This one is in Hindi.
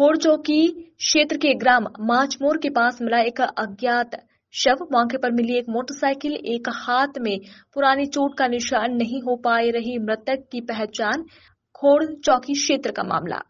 खोड़चौकी क्षेत्र के ग्राम माचमोर के पास मिला एक अज्ञात शव मौके पर मिली एक मोटरसाइकिल एक हाथ में पुरानी चोट का निशान नहीं हो पाए रही मृतक की पहचान खोड़ चौकी क्षेत्र का मामला